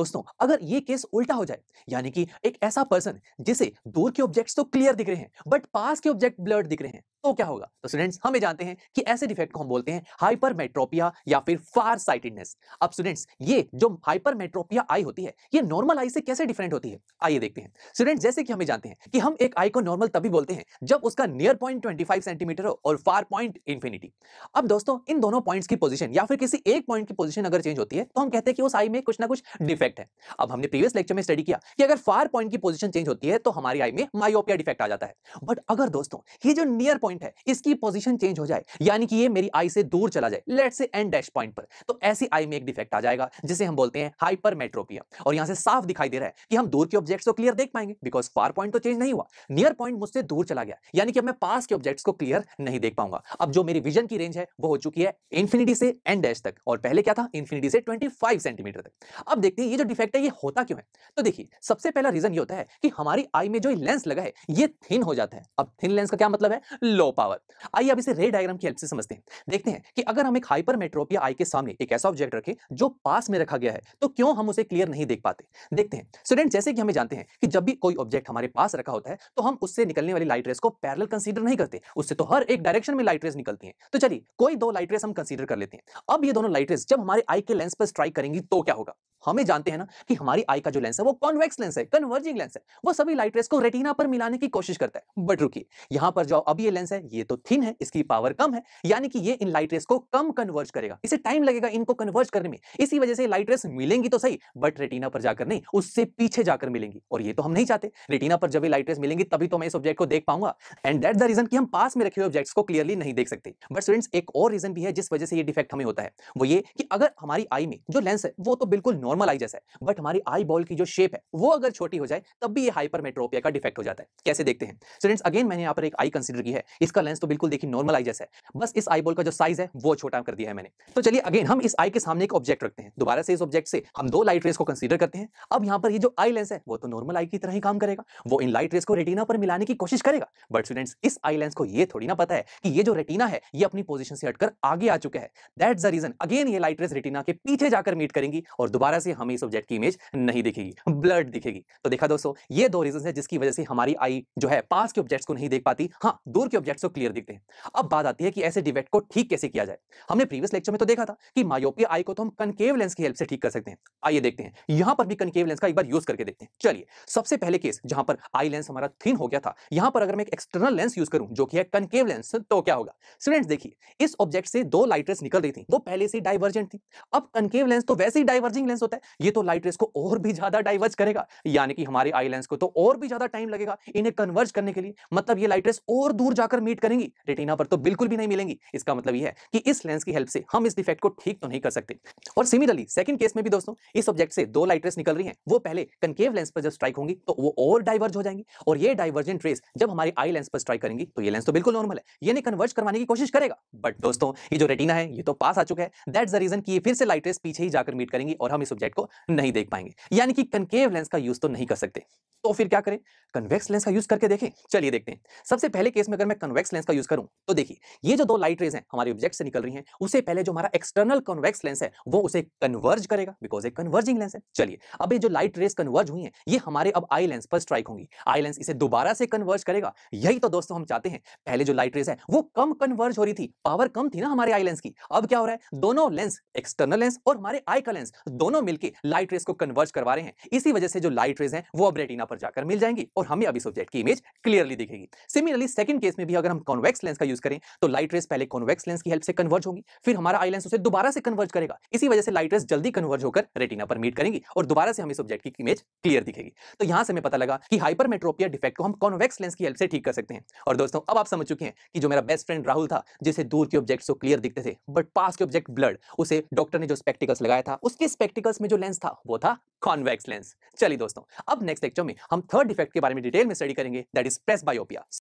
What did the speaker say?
दोस्तों अगर ये केस उल्टा हो जाए यानी कि एक ऐसा पर्सन जिसे दूर के ऑब्जेक्ट्स तो क्लियर दिख रहे हैं बट पास के ऑब्जेक्ट ब्लर्ड दिख रहे हैं तो क्या होगा तो स्टूडेंट्स हमें जानते हैं कि ऐसे डिफेक्ट को हम बोलते हैं हाइपरमेट्रोपिया या फिर फार साइटेडनेस अब स्टूडेंट्स ये जो हाइपरमेट्रोपिया आई होती है ये नॉर्मल आई से कैसे डिफरेंट होती है आइए देखते हैं स्टूडेंट्स जैसे कि हमें जानते हैं कि हम एक आई को नॉर्मल तभी बोलते हैं जब उसका नियर पॉइंट ट्वेंटी सेंटीमीटर हो और फार पॉइंट इन्फिनिटी अब दोस्तों इन दोनों पॉइंट्स की पोजिशन या फिर किसी एक पॉइंट की पोजिशन अगर चेंज होती है तो हम कहते हैं कि उस आई में कुछ ना कुछ डिफेक्ट है अब हमने प्रीवियस लेक्चर में स्टडी किया कि अगर फार पॉइंट की पोजिशन चेंज होती है तो हमारी आई में माइओपिया डिफेक्ट आ जाता है बट अगर दोस्तों ये जो नियर पॉइंट है इसकी पोजीशन चेंज हो जाए यानी कि ये मेरी आई से दूर चला जाए लेट से एंड डैश पॉइंट पर तो ऐसे आई में एक डिफेक्ट आ जाएगा जिसे हम बोलते हैं हाइपर मेट्रोपिया और यहां से साफ दिखाई दे रहा है कि हम दूर के ऑब्जेक्ट्स को क्लियर देख पाएंगे बिकॉज फार पॉइंट तो चेंज नहीं हुआ नियर पॉइंट मुझसे दूर चला गया यानी कि अब मैं पास के ऑब्जेक्ट्स को क्लियर नहीं देख पाऊंगा अब जो मेरी विजन की रेंज है वो हो चुकी है इन्फिनिटी से एन डैश तक और पहले क्या था इन्फिनिटी से ट्वेंटी सेंटीमीटर तक अब देखते हैं ये जो डिफेक्ट है ये होता क्यों है तो देखिए सबसे पहला रीजन ये होता है कि हमारी आई में जो लेंस लगा है ये थिन हो जाता है अब थिन लेंस का क्या मतलब है लो पावर आइए अब इसे रे डायग्राम की हेल्प से समझते हैं देखते हैं कि अगर हम एक हाइपर मेट्रोपिया आई के सामने एक ऐसा ऑब्जेक्ट रखें जो पास में रखा गया है तो क्यों हम उसे क्लियर नहीं देख पाते देखते हैं स्टूडेंट जैसे कि हमें जानते हैं कि जब भी कोई ऑब्जेक्ट हमारे पास रखा होता है तो हम उससे निकलने वाली लाइट रेस को पैरल कंसिडर नहीं करते उससे तो हर एक डायरेक्शन में लाइट रेस निकलती है तो चलिए कोई दो लाइट रेस हम कंसिडर कर लेते हैं अब ये दोनों लाइट रेस जब हमारे आई के लेंस पर स्ट्राइक करेंगी तो क्या होगा हमें जानते हैं ना कि हमारी आई का जो लेंस है वो कॉन्वेक्स लेंस है कन्वर्जिंग लेंस है वो सभी लाइट रेस को रेटिना पर मिलाने की कोशिश करता है बट रुकिए यहां पर जो अब ये लेंस डिस्टेंस है ये तो थिन है इसकी पावर कम है यानी कि ये इन लाइट रेस को कम कन्वर्ज करेगा इसे टाइम लगेगा इनको कन्वर्ज करने में इसी वजह से लाइट रेस मिलेंगी तो सही बट रेटिना पर जाकर नहीं उससे पीछे जाकर मिलेंगी और ये तो हम नहीं चाहते रेटिना पर जब लाइट रेस मिलेंगी तभी तो मैं इस ऑब्जेक्ट को देख पाऊंगा एंड दैट द रीजन की हम पास में रखे हुए ऑब्जेक्ट्स को क्लियरली नहीं देख सकते बट स्टूडेंट्स एक और रीजन भी है जिस वजह से ये डिफेक्ट हमें होता है वो ये कि अगर हमारी आई में जो लेंस है वो तो बिल्कुल नॉर्मल आई जैसा है बट हमारी आई बॉल की जो शेप है वो अगर छोटी हो जाए तब भी ये हाइपरमेट्रोपिया का डिफेक्ट हो जाता है कैसे देखते हैं स्टूडेंट्स अगेन मैंने यहाँ पर एक आई कंसिडर की है इसका लेंस तो बिल्कुल देखिए नॉर्मल आई जैसा है बस इस आई बॉल का जो साइज है वो छोटा कर दिया है मैंने तो चलिए अगेन हम इस आई के सामने एक ऑब्जेक्ट रखते हैं दोबारा से इस ऑब्जेक्ट से हम दो लाइट रेस को कंसिडर करते हैं अब यहाँ पर ये जो आई लेंस है वो तो नॉर्मल आई की तरह ही काम करेगा वो इन लाइट रेस को रेटिना पर मिलाने की कोशिश करेगा बट स्टूडेंट्स इस आई लेंस को ये थोड़ी ना पता है कि ये जो रेटिना है ये अपनी पोजिशन से हटकर आगे आ चुका है दैट्स द रीजन अगेन ये लाइट रेस रेटिना के पीछे जाकर मीट करेंगी और दोबारा से हमें इस ऑब्जेक्ट की इमेज नहीं दिखेगी ब्लड दिखेगी तो देखा दोस्तों ये दो रीजन है जिसकी वजह से हमारी आई जो है पास के ऑब्जेक्ट्स को नहीं देख पाती हाँ दूर के ऑब्जेक्ट ऑब्जेक्ट्स को क्लियर दिखते हैं अब बात आती है कि ऐसे डिवेक्ट को ठीक कैसे किया जाए हमने प्रीवियस लेक्चर में तो देखा था कि मायोपिया आई को तो हम कनकेव लेंस की हेल्प से ठीक कर सकते हैं आइए देखते हैं यहां पर भी कनकेव लेंस का एक बार यूज करके देखते हैं चलिए सबसे पहले केस जहां पर आई लेंस हमारा थिन हो गया था यहां पर अगर मैं एक एक्सटर्नल लेंस यूज करूं जो कि है कनकेव लेंस तो क्या होगा स्टूडेंट्स देखिए इस ऑब्जेक्ट से दो लाइट रेस निकल रही थी वो पहले से डाइवर्जेंट थी अब कनकेव लेंस तो वैसे ही डाइवर्जिंग लेंस होता है ये तो लाइट रेस को और भी ज्यादा डाइवर्ज करेगा यानी कि हमारे आई लेंस को तो और भी ज्यादा टाइम लगेगा इन्हें कन्वर्ज करने के लिए मतलब ये लाइट रेस और दूर जाकर पर मीट करेंगी रेटिना पर तो बिल्कुल भी नहीं मिलेंगी इसका मतलब यह है कि इस लेंस की हेल्प से हम इस डिफेक्ट को ठीक तो नहीं कर सकते और सिमिलरली सेकंड केस में भी दोस्तों इस ऑब्जेक्ट से दो लाइट रेस निकल रही है वो पहले कंकेव लेंस पर जब स्ट्राइक होंगी तो वो और डाइवर्ज हो जाएंगी और ये डाइवर्जेंट रेस जब हमारी आई लेंस पर स्ट्राइक करेंगी तो ये लेंस तो बिल्कुल नॉर्मल है ये नहीं कन्वर्ज करवाने की कोशिश करेगा बट दोस्तों ये जो रेटिना है ये तो पास आ चुका है दैट्स द रीजन कि ये फिर से लाइट रेस पीछे ही जाकर मीट करेंगी और हम इस ऑब्जेक्ट को नहीं देख पाएंगे यानी कि कनकेव लेंस का यूज तो नहीं कर सकते तो फिर क्या करें कन्वेक्स लेंस का यूज करके देखें चलिए देखते हैं सबसे पहले केस में अगर मैं कॉन्वेक्स लेंस का यूज करूं तो देखिए ये जो दो लाइट रेज हैं हमारे ऑब्जेक्ट से निकल रही हैं उससे पहले जो हमारा एक्सटर्नल कॉन्वेक्स लेंस है वो उसे कन्वर्ज करेगा बिकॉज एक कन्वर्जिंग लेंस है चलिए अब ये जो लाइट रेज कन्वर्ज हुई है ये हमारे अब आई लेंस पर स्ट्राइक होंगी आई लेंस इसे दोबारा से कन्वर्ज करेगा यही तो दोस्तों हम चाहते हैं पहले जो लाइट रेज है वो कम कन्वर्ज हो रही थी पावर कम थी ना हमारे आई लेंस की अब क्या हो रहा है दोनों लेंस एक्सटर्नल लेंस और हमारे आई का लेंस दोनों मिलकर लाइट रेज को कन्वर्ज करवा रहे हैं इसी वजह से जो लाइट रेज है वो अब रेटिना पर जाकर मिल जाएंगी और हमें अभी सब्जेक्ट की इमेज क्लियरली दिखेगी सिमिलरली सेकंड केस में भी अगर हम कॉन्वेक्स लेंस का यूज करें तो लाइट रेस पहले कॉन्वेक्स लेंस की हेल्प से कन्वर्ज होगी फिर हमारा आई लेंस उसे दोबारा से कन्वर्ज करेगा इसी वजह से लाइट रेस जल्दी कन्वर्ज होकर रेटिना पर मीट करेंगी और दोबारा से हमें सब्जेक्ट की इमेज क्लियर दिखेगी तो यहां से हमें पता लगा कि हाइपरमेट्रोपिया डिफेक्ट को हम कॉन्वेक्स लेंस की हेल्प से ठीक कर सकते हैं और दोस्तों अब आप समझ चुके हैं कि जो मेरा बेस्ट फ्रेंड राहुल था जिसे दूर के ऑब्जेक्ट्स को क्लियर दिखते थे बट पास के ऑब्जेक्ट ब्लड उसे डॉक्टर ने जो स्पेक्टिकल्स लगाया था उसके स्पेक्टिकल्स में जो लेंस था वो था कॉन्वेक्स लेंस चलिए दोस्तों अब नेक्स्ट लेक्चर में हम थर्ड डिफेक्ट के बारे में डिटेल में स्टडी करेंगे दैट इज प्रेस बायोपिया